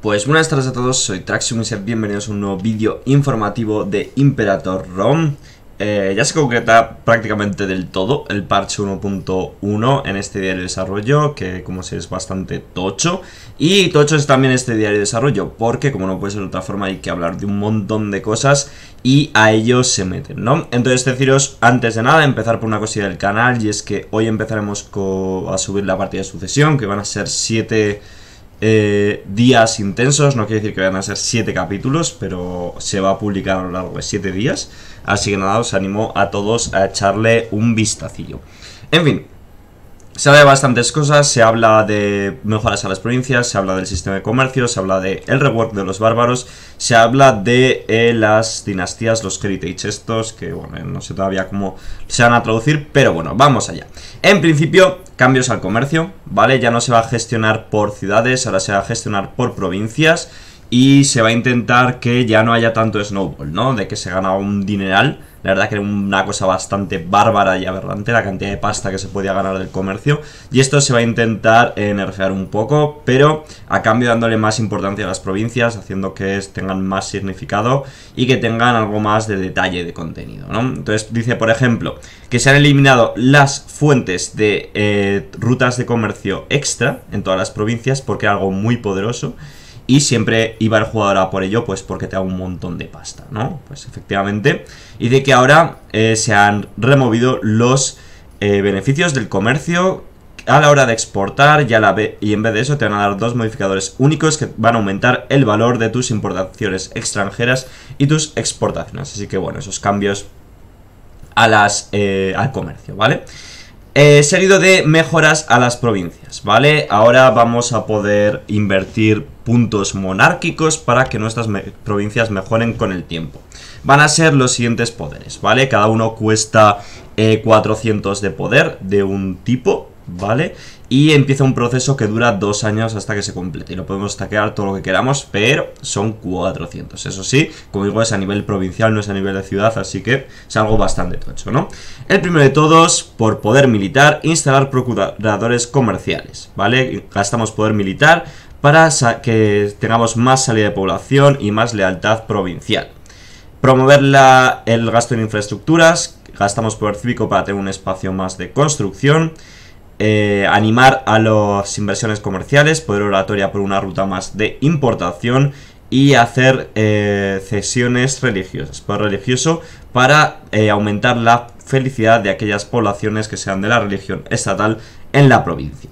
Pues buenas tardes a todos, soy Traxium y bienvenidos a un nuevo vídeo informativo de Imperator ROM. Eh, ya se concreta prácticamente del todo el parche 1.1 en este diario de desarrollo, que como sé es bastante tocho. Y tocho es también este diario de desarrollo, porque como no puede ser de otra forma hay que hablar de un montón de cosas y a ellos se meten, ¿no? Entonces deciros antes de nada, empezar por una cosilla del canal, y es que hoy empezaremos a subir la partida de sucesión, que van a ser 7... Eh, días intensos, no quiere decir que vayan a ser 7 capítulos, pero se va a publicar a lo largo de 7 días. Así que nada, os animo a todos a echarle un vistacillo. En fin, se habla de bastantes cosas, se habla de mejoras a las provincias, se habla del sistema de comercio, se habla de el rework de los bárbaros, se habla de eh, las dinastías, los heritage estos, que bueno, no sé todavía cómo se van a traducir, pero bueno, vamos allá. En principio, cambios al comercio, ¿vale? Ya no se va a gestionar por ciudades, ahora se va a gestionar por provincias y se va a intentar que ya no haya tanto snowball, ¿no? De que se gana un dineral. La verdad que era una cosa bastante bárbara y aberrante la cantidad de pasta que se podía ganar del comercio. Y esto se va a intentar eh, un poco, pero a cambio dándole más importancia a las provincias, haciendo que tengan más significado y que tengan algo más de detalle de contenido, ¿no? Entonces dice, por ejemplo, que se han eliminado las fuentes de eh, rutas de comercio extra en todas las provincias porque es algo muy poderoso y siempre iba el jugador a por ello, pues porque te da un montón de pasta, ¿no? Pues efectivamente. Y de que ahora eh, se han removido los eh, beneficios del comercio a la hora de exportar ya la y en vez de eso te van a dar dos modificadores únicos que van a aumentar el valor de tus importaciones extranjeras y tus exportaciones. Así que bueno, esos cambios a las, eh, al comercio, ¿vale? Eh, seguido de mejoras a las provincias, ¿vale? Ahora vamos a poder invertir puntos monárquicos para que nuestras provincias mejoren con el tiempo. Van a ser los siguientes poderes, ¿vale? Cada uno cuesta 400 eh, de poder de un tipo, ¿vale? Y empieza un proceso que dura dos años hasta que se complete. Y lo podemos taquear todo lo que queramos, pero son 400. Eso sí, como digo, es a nivel provincial, no es a nivel de ciudad, así que es algo bastante tocho, ¿no? El primero de todos, por poder militar, instalar procuradores comerciales, ¿vale? Gastamos poder militar para que tengamos más salida de población y más lealtad provincial. Promover el gasto en infraestructuras, gastamos poder cívico para tener un espacio más de construcción. Eh, animar a las inversiones comerciales, poder oratoria por una ruta más de importación y hacer eh, cesiones religiosas, por religioso, para eh, aumentar la felicidad de aquellas poblaciones que sean de la religión estatal en la provincia.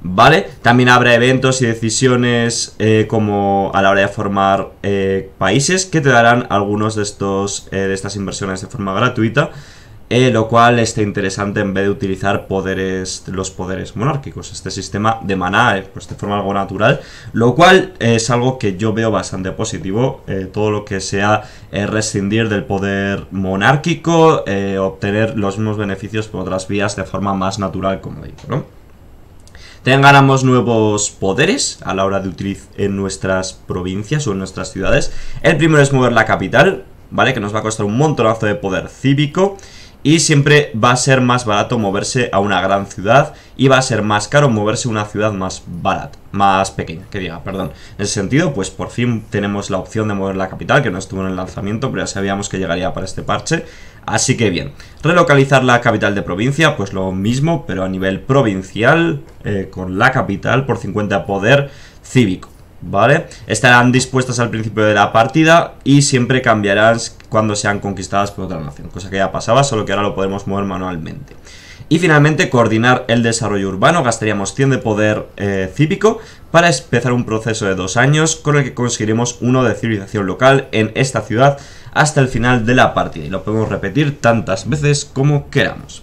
¿Vale? También habrá eventos y decisiones eh, como a la hora de formar eh, países que te darán algunos de, estos, eh, de estas inversiones de forma gratuita, lo cual está interesante en vez de utilizar poderes, los poderes monárquicos, este sistema de maná, pues de forma algo natural, lo cual es algo que yo veo bastante positivo, todo lo que sea rescindir del poder monárquico, obtener los mismos beneficios por otras vías de forma más natural, como digo, ¿no? ganamos nuevos poderes a la hora de utilizar en nuestras provincias o en nuestras ciudades. El primero es mover la capital, ¿vale? Que nos va a costar un montonazo de poder cívico y siempre va a ser más barato moverse a una gran ciudad y va a ser más caro moverse a una ciudad más barata, más pequeña, que diga, perdón. En ese sentido, pues por fin tenemos la opción de mover la capital, que no estuvo en el lanzamiento, pero ya sabíamos que llegaría para este parche, así que bien. Relocalizar la capital de provincia, pues lo mismo, pero a nivel provincial, eh, con la capital por 50 poder cívico. ¿vale? Estarán dispuestas al principio de la partida y siempre cambiarán cuando sean conquistadas por otra nación, cosa que ya pasaba, solo que ahora lo podemos mover manualmente. Y finalmente, coordinar el desarrollo urbano, gastaríamos 100 de poder eh, cívico para empezar un proceso de dos años con el que conseguiremos uno de civilización local en esta ciudad hasta el final de la partida y lo podemos repetir tantas veces como queramos.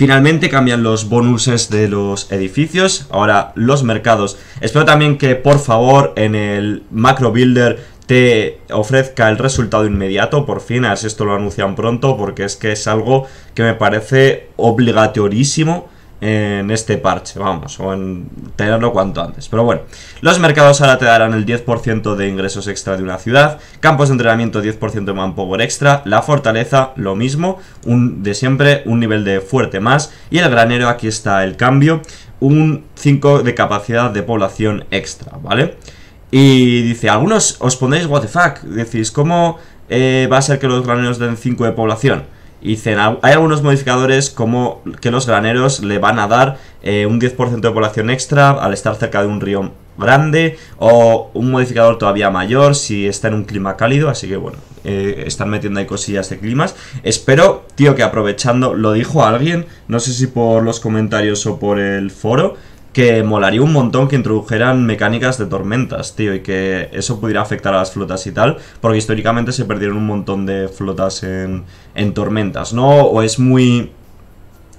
Finalmente cambian los bonuses de los edificios, ahora los mercados. Espero también que por favor en el macro builder te ofrezca el resultado inmediato, por fin, a ver si esto lo anuncian pronto, porque es que es algo que me parece obligatorísimo en este parche, vamos, o en tenerlo cuanto antes. Pero bueno, los mercados ahora te darán el 10% de ingresos extra de una ciudad, campos de entrenamiento 10% de manpower extra, la fortaleza lo mismo, un de siempre, un nivel de fuerte más, y el granero aquí está el cambio, un 5 de capacidad de población extra, ¿vale? Y dice, algunos os pondréis what the fuck, decís, ¿cómo eh, va a ser que los graneros den 5 de población? dicen, hay algunos modificadores como que los graneros le van a dar eh, un 10% de población extra al estar cerca de un río grande o un modificador todavía mayor si está en un clima cálido, así que bueno, eh, están metiendo ahí cosillas de climas. Espero, tío, que aprovechando, lo dijo alguien, no sé si por los comentarios o por el foro, que molaría un montón que introdujeran mecánicas de tormentas, tío, y que eso pudiera afectar a las flotas y tal, porque históricamente se perdieron un montón de flotas en, tormentas, ¿no? O es muy...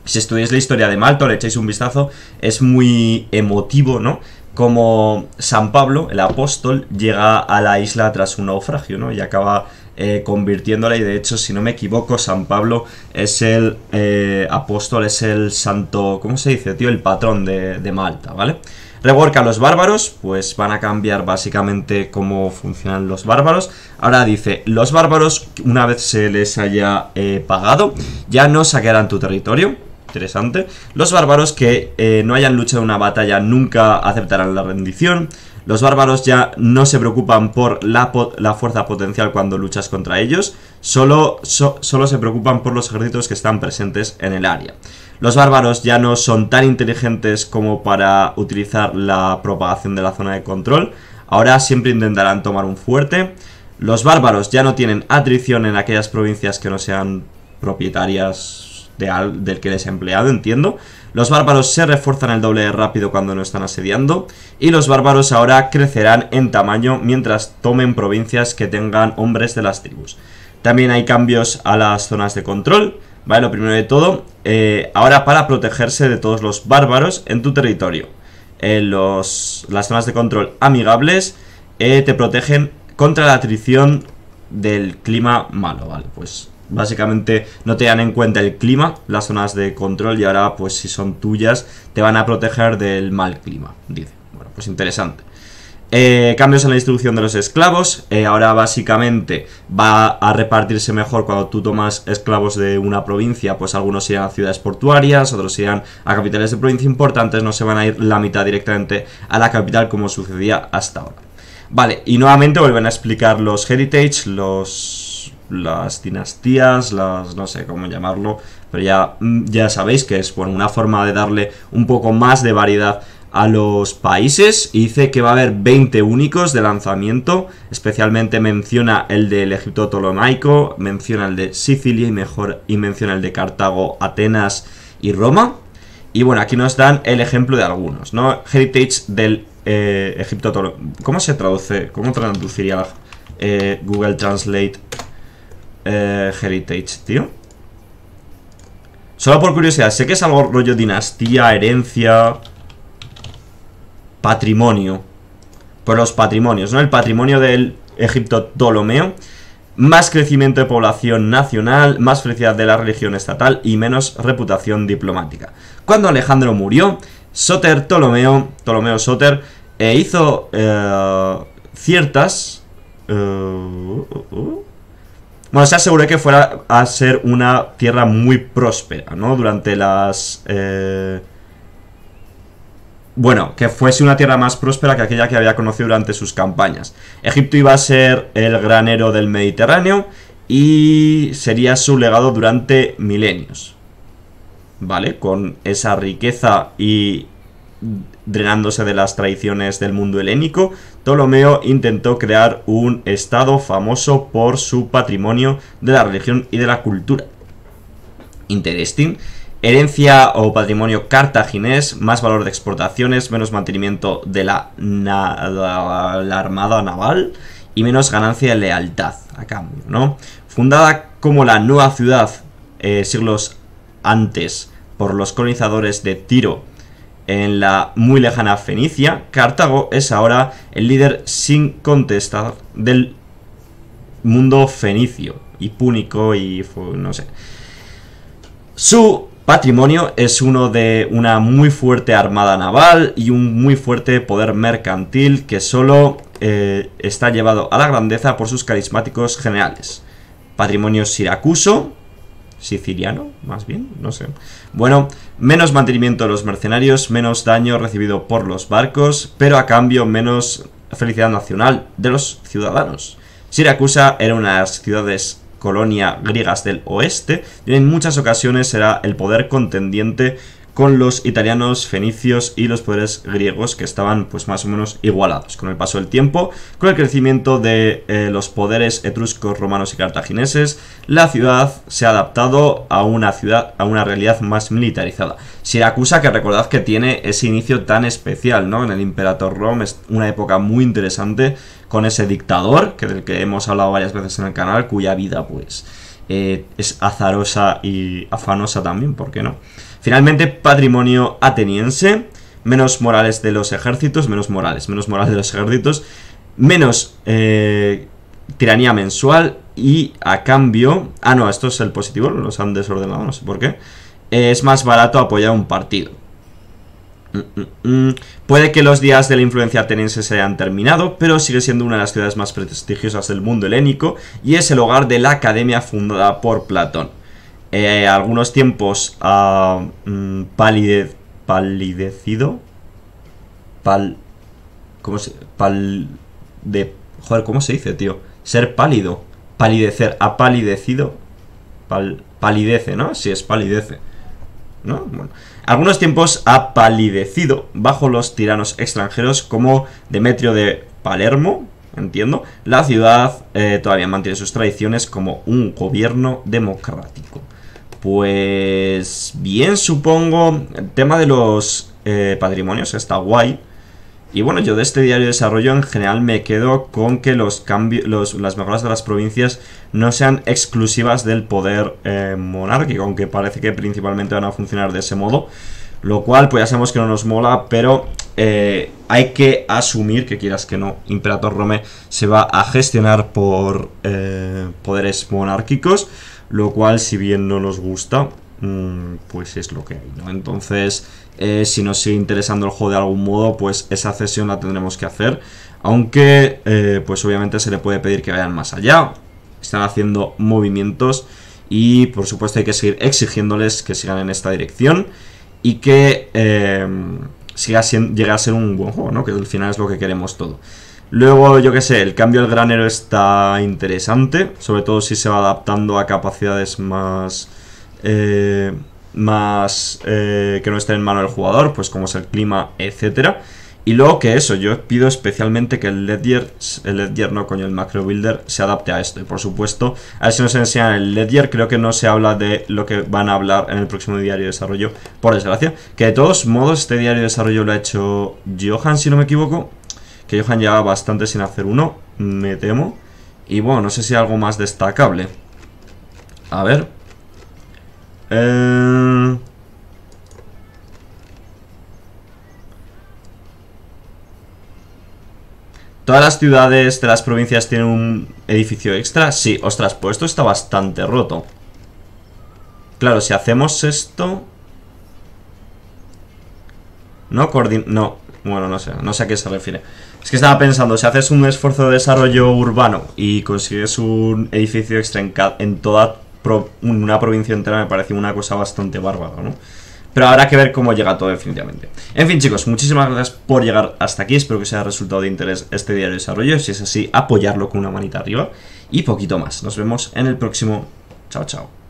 Si estudiáis la historia de Malta le echéis un vistazo, es muy emotivo, ¿no? Como San Pablo, el apóstol, llega a la isla tras un naufragio, ¿no? Y acaba eh, convirtiéndola y de hecho si no me equivoco San Pablo es el eh, apóstol, es el santo, ¿cómo se dice tío? El patrón de, Malta, ¿vale? Rework a los bárbaros, pues van a cambiar básicamente cómo funcionan los bárbaros. Ahora dice, los bárbaros, una vez se les haya eh, pagado, ya no saquearán tu territorio. Interesante. Los bárbaros que no hayan luchado una batalla nunca aceptarán la rendición. Los bárbaros ya no se preocupan por la, fuerza potencial cuando luchas contra ellos, solo, se preocupan por los ejércitos que están presentes en el área. Los bárbaros ya no son tan inteligentes como para utilizar la propagación de la zona de control, ahora siempre intentarán tomar un fuerte. Los bárbaros ya no tienen atrición en aquellas provincias que no sean propietarias del que les he empleado, entiendo. Los bárbaros se refuerzan el doble rápido cuando no están asediando. Y los bárbaros ahora crecerán en tamaño mientras tomen provincias que tengan hombres de las tribus. También hay cambios a las zonas de control. Vale, lo primero de todo, eh, ahora para protegerse de todos los bárbaros en tu territorio. Eh, las zonas de control amigables eh, te protegen contra la atrición del clima malo, ¿vale? Pues básicamente no te dan en cuenta el clima, las zonas de control y ahora pues si son tuyas te van a proteger del mal clima, dice. Bueno, pues interesante. Eh, cambios en la distribución de los esclavos. Eh, ahora básicamente va a repartirse mejor cuando tú tomas esclavos de una provincia, pues algunos irán a ciudades portuarias, otros irán a capitales de provincia importantes, no se van a ir la mitad directamente a la capital como sucedía hasta ahora. Vale, y nuevamente vuelven a explicar los heritage, los las dinastías, las no sé cómo llamarlo, pero ya, mm, ya sabéis que es una forma de darle un poco más de variedad a los países y dice que va a haber 20 únicos de lanzamiento, especialmente menciona el del Egipto Ptolomaico, menciona el de Sicilia y, mejor, y menciona el de Cartago, Atenas y Roma. Y bueno, aquí nos dan el ejemplo de algunos, ¿no? Heritage del eh, Egipto Ptolomaico. ¿Cómo se traduce? ¿Cómo traduciría eh, Google Translate eh, Heritage, tío? Solo por curiosidad, sé que es algo rollo dinastía, herencia, patrimonio. Por los patrimonios, ¿no? El patrimonio del Egipto Ptolomeo. Más crecimiento de población nacional, más felicidad de la religión estatal y menos reputación diplomática. Cuando Alejandro murió, Soter Ptolomeo, Ptolomeo Soter, E hizo eh, ciertas... Eh... Oh, oh, oh, bueno, se aseguró que fuera a ser una tierra muy próspera, ¿no? Durante las... Eh, bueno, que fuese una tierra más próspera que aquella que había conocido durante sus campañas. Egipto iba a ser el granero del Mediterráneo y sería su legado durante milenios. ¿Vale? Con esa riqueza y drenándose de las tradiciones del mundo helénico, Ptolomeo intentó crear un estado famoso por su patrimonio de la religión y de la cultura. Interesting. Herencia o patrimonio cartaginés, más valor de exportaciones, menos mantenimiento de la, armada naval y menos ganancia de lealtad a cambio, ¿no? Fundada como la nueva ciudad eh, siglos antes por los colonizadores de Tiro en la muy lejana Fenicia, Cartago es ahora el líder sin contestar del mundo fenicio y púnico y no sé. Su patrimonio es uno de una muy fuerte armada naval y un muy fuerte poder mercantil que solo eh, está llevado a la grandeza por sus carismáticos generales. Patrimonio siracuso, siciliano, más bien, no sé. Bueno, menos mantenimiento de los mercenarios, menos daño recibido por los barcos, pero a cambio menos felicidad nacional de los ciudadanos. Siracusa era una de las ciudades colonia griegas del oeste y en muchas ocasiones era el poder contendiente con los italianos, fenicios y los poderes griegos que estaban pues más o menos igualados con el paso del tiempo, con el crecimiento de eh, los poderes etruscos, romanos y cartagineses, la ciudad se ha adaptado a una ciudad a una realidad más militarizada. Siracusa que recordad que tiene ese inicio tan especial, ¿no? En el Imperator Rome es una época muy interesante con ese dictador que del que hemos hablado varias veces en el canal, cuya vida pues eh, es azarosa y afanosa también, ¿por qué no? Finalmente, patrimonio ateniense, menos morales de los ejércitos, menos morales, menos morales de los ejércitos, menos eh, tiranía mensual y a cambio... Ah, no, esto es el positivo, los han desordenado, no sé por qué. es más barato apoyar un partido. Mm, mm, mm. Puede que los días de la influencia ateniense se hayan terminado, pero sigue siendo una de las ciudades más prestigiosas del mundo helénico y es el hogar de la academia fundada por Platón. Eh, algunos tiempos a ah, mm, palidecido. Pal. ¿Cómo se.? Pal. De. Joder, ¿cómo se dice, tío? Ser pálido. Palidecer. ¿Ha palidecido. palidece, ¿no? Sí, es palidece. ¿No? Bueno. Algunos tiempos ha palidecido bajo los tiranos extranjeros como Demetrio de Palermo, entiendo. La ciudad eh, todavía mantiene sus tradiciones como un gobierno democrático. Pues bien, supongo. El tema de los eh, patrimonios está guay. Y bueno, yo de este diario de desarrollo en general me quedo con que los cambios, las mejoras de las provincias no sean exclusivas del poder eh, monárquico, aunque parece que principalmente van a funcionar de ese modo. Lo cual, pues ya sabemos que no nos mola, pero eh, hay que asumir que quieras que no, Imperator Rome se va a gestionar por poderes monárquicos lo cual si bien no nos gusta, mm, pues es lo que hay, ¿no? Entonces, eh, si nos sigue interesando el juego de algún modo, pues esa cesión la tendremos que hacer. Aunque, eh, pues obviamente se le puede pedir que vayan más allá. Están haciendo movimientos y, por supuesto, hay que seguir exigiéndoles que sigan en esta dirección y que eh, siga llegue a ser un buen juego, ¿no? Que al final es lo que queremos todo. Luego, yo qué sé, el cambio del granero está interesante, sobre todo si se va adaptando a capacidades más... Eh, más eh, que no estén en mano del jugador, pues como es el clima, etcétera. Y luego que eso, yo pido especialmente que el Ledger, el Ledger no coño, el Macro Builder se adapte a esto. Y por supuesto, a ver si nos enseñan el Ledger, creo que no se habla de lo que van a hablar en el próximo diario de desarrollo, por desgracia. Que de todos modos, este diario de desarrollo lo ha hecho Johan, si no me equivoco que Johan ya bastante sin hacer uno, me temo. Y bueno, no sé si algo más destacable. A ver. Eh, ¿Todas las ciudades de las provincias tienen un edificio extra? Sí, ostras, pues esto está bastante roto. Claro, si hacemos esto... No, coordin... No, bueno, no sé, no sé a qué se refiere. Es que estaba pensando, si haces un esfuerzo de desarrollo urbano y consigues un edificio extra en, toda una provincia entera, me parece una cosa bastante bárbara, ¿no? Pero habrá que ver cómo llega todo definitivamente. En fin, chicos, muchísimas gracias por llegar hasta aquí. Espero que os haya resultado de interés este diario de desarrollo. Si es así, apoyarlo con una manita arriba. Y poquito más. Nos vemos en el próximo. Chao, chao.